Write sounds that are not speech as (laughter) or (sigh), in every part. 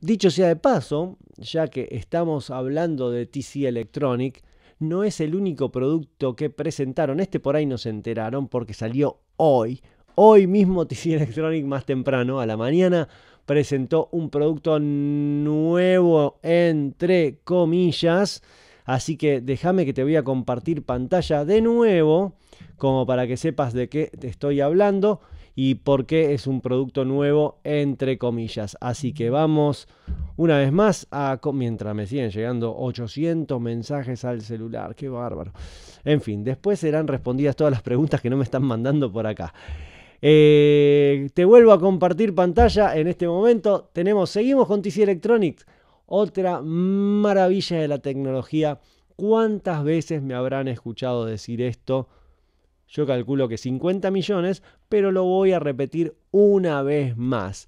Dicho sea de paso, ya que estamos hablando de TC Electronic, no es el único producto que presentaron. Este por ahí nos enteraron porque salió hoy. Hoy mismo TC Electronic más temprano a la mañana presentó un producto nuevo entre comillas. Así que déjame que te voy a compartir pantalla de nuevo como para que sepas de qué te estoy hablando y por qué es un producto nuevo, entre comillas. Así que vamos una vez más a... Mientras me siguen llegando 800 mensajes al celular, qué bárbaro. En fin, después serán respondidas todas las preguntas que no me están mandando por acá. Eh, te vuelvo a compartir pantalla en este momento. Tenemos, seguimos con TC Electronics, otra maravilla de la tecnología. ¿Cuántas veces me habrán escuchado decir esto? Yo calculo que 50 millones, pero lo voy a repetir una vez más.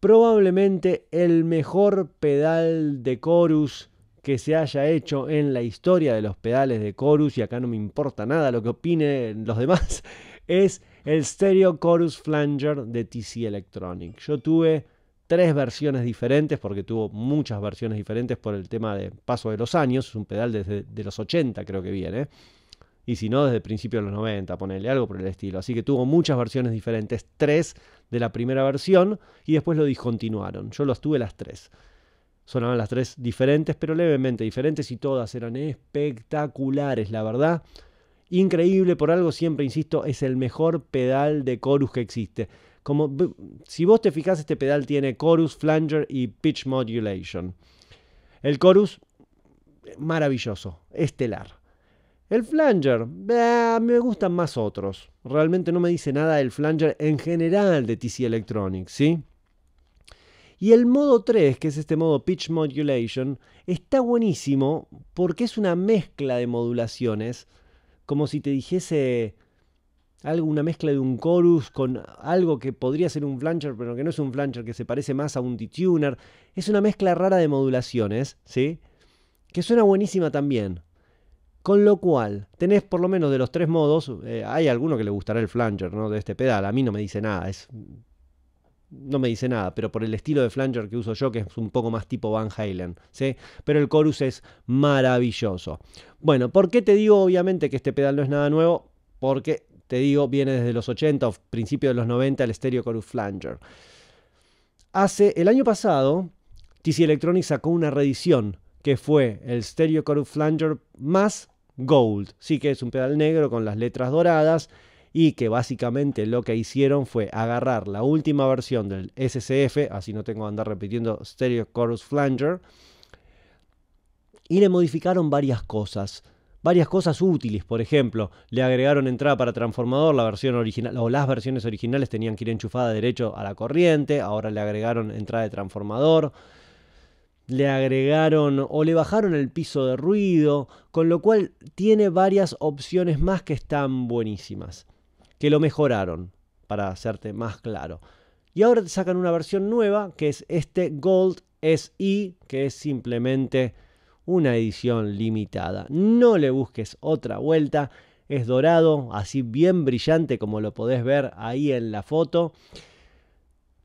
Probablemente el mejor pedal de Chorus que se haya hecho en la historia de los pedales de Chorus, y acá no me importa nada lo que opinen los demás, (laughs) es el Stereo Chorus Flanger de TC Electronic. Yo tuve tres versiones diferentes, porque tuvo muchas versiones diferentes por el tema de paso de los años, es un pedal desde de los 80 creo que viene y si no, desde principios de los 90, ponerle algo por el estilo. Así que tuvo muchas versiones diferentes, tres de la primera versión, y después lo discontinuaron. Yo las tuve las tres. Sonaban las tres diferentes, pero levemente diferentes, y todas eran espectaculares, la verdad. Increíble, por algo siempre insisto, es el mejor pedal de chorus que existe. Como, si vos te fijas, este pedal tiene chorus, flanger y pitch modulation. El chorus, eh, maravilloso, estelar el flanger, me gustan más otros. Realmente no me dice nada el flanger en general de TC Electronics, ¿sí? Y el modo 3, que es este modo pitch modulation, está buenísimo porque es una mezcla de modulaciones, como si te dijese algo, una mezcla de un chorus con algo que podría ser un flanger, pero que no es un flanger, que se parece más a un detuner. Es una mezcla rara de modulaciones, ¿sí? Que suena buenísima también. Con lo cual, tenés por lo menos de los tres modos, eh, hay alguno que le gustará el flanger, ¿no? De este pedal, a mí no me dice nada, es no me dice nada, pero por el estilo de flanger que uso yo, que es un poco más tipo Van Halen, ¿sí? Pero el chorus es maravilloso. Bueno, ¿por qué te digo obviamente que este pedal no es nada nuevo? Porque, te digo, viene desde los 80 o principios de los 90 el Stereo Chorus Flanger. Hace, el año pasado, TC Electronics sacó una reedición que fue el Stereo Chorus Flanger más Gold. Sí que es un pedal negro con las letras doradas y que básicamente lo que hicieron fue agarrar la última versión del SCF, así no tengo que andar repitiendo Stereo Chorus Flanger, y le modificaron varias cosas. Varias cosas útiles, por ejemplo, le agregaron entrada para transformador, la versión original o las versiones originales tenían que ir enchufada derecho a la corriente, ahora le agregaron entrada de transformador, le agregaron o le bajaron el piso de ruido, con lo cual tiene varias opciones más que están buenísimas, que lo mejoraron, para hacerte más claro. Y ahora te sacan una versión nueva, que es este Gold SI, e, que es simplemente una edición limitada. No le busques otra vuelta, es dorado, así bien brillante como lo podés ver ahí en la foto,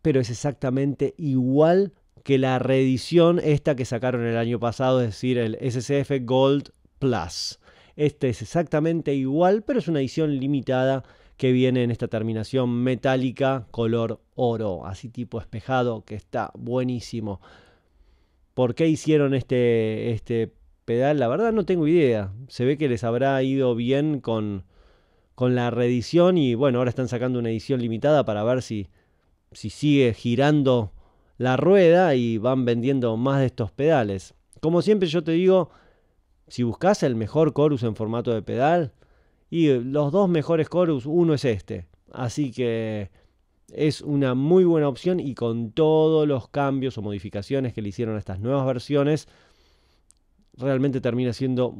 pero es exactamente igual que la reedición esta que sacaron el año pasado, es decir, el SCF Gold Plus. Este es exactamente igual, pero es una edición limitada que viene en esta terminación metálica color oro, así tipo espejado, que está buenísimo. ¿Por qué hicieron este, este pedal? La verdad no tengo idea. Se ve que les habrá ido bien con, con la reedición y bueno, ahora están sacando una edición limitada para ver si, si sigue girando la rueda y van vendiendo más de estos pedales. Como siempre yo te digo, si buscas el mejor chorus en formato de pedal, y los dos mejores chorus, uno es este. Así que es una muy buena opción y con todos los cambios o modificaciones que le hicieron a estas nuevas versiones, realmente termina siendo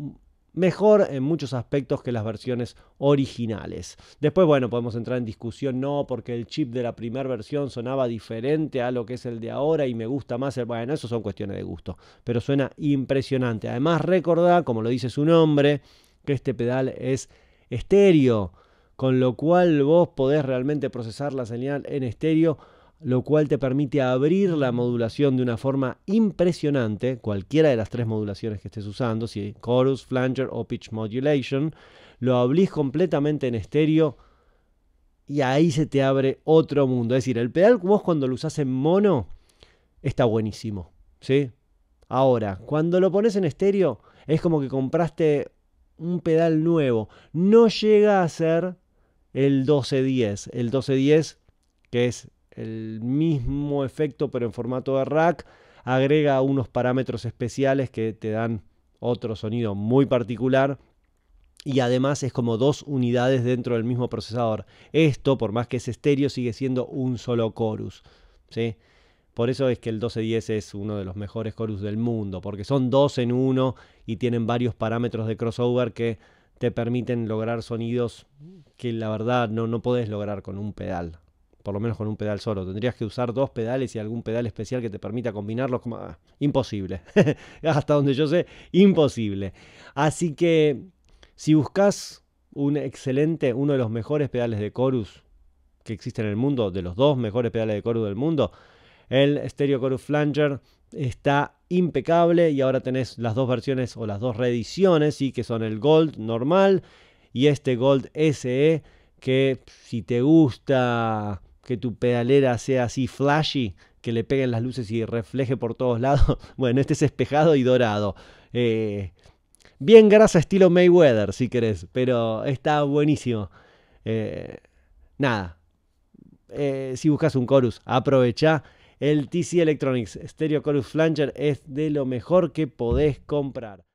mejor en muchos aspectos que las versiones originales. Después, bueno, podemos entrar en discusión, no, porque el chip de la primera versión sonaba diferente a lo que es el de ahora y me gusta más el... Bueno, eso son cuestiones de gusto, pero suena impresionante. Además, recordá, como lo dice su nombre, que este pedal es estéreo, con lo cual vos podés realmente procesar la señal en estéreo lo cual te permite abrir la modulación de una forma impresionante, cualquiera de las tres modulaciones que estés usando, si chorus, flanger o pitch modulation, lo abrís completamente en estéreo y ahí se te abre otro mundo. Es decir, el pedal vos cuando lo usás en mono está buenísimo, ¿sí? Ahora, cuando lo pones en estéreo es como que compraste un pedal nuevo. No llega a ser el 1210, el 1210 que es el mismo efecto pero en formato de rack, agrega unos parámetros especiales que te dan otro sonido muy particular y además es como dos unidades dentro del mismo procesador. Esto, por más que es estéreo, sigue siendo un solo chorus. ¿sí? Por eso es que el 1210 es uno de los mejores chorus del mundo, porque son dos en uno y tienen varios parámetros de crossover que te permiten lograr sonidos que la verdad no, no podés lograr con un pedal por lo menos con un pedal solo. Tendrías que usar dos pedales y algún pedal especial que te permita combinarlos. Como, ah, imposible. (laughs) Hasta donde yo sé, imposible. Así que si buscas un excelente, uno de los mejores pedales de chorus que existe en el mundo, de los dos mejores pedales de chorus del mundo, el Stereo Chorus Flanger está impecable y ahora tenés las dos versiones o las dos reediciones, ¿sí? que son el Gold normal y este Gold SE que si te gusta que tu pedalera sea así flashy, que le peguen las luces y refleje por todos lados. (laughs) Bueno, este es espejado y dorado. Eh, bien grasa estilo Mayweather, si querés, pero está buenísimo. Eh, nada, eh, si buscas un chorus, aprovecha. El TC Electronics Stereo Chorus Flanger es de lo mejor que podés comprar.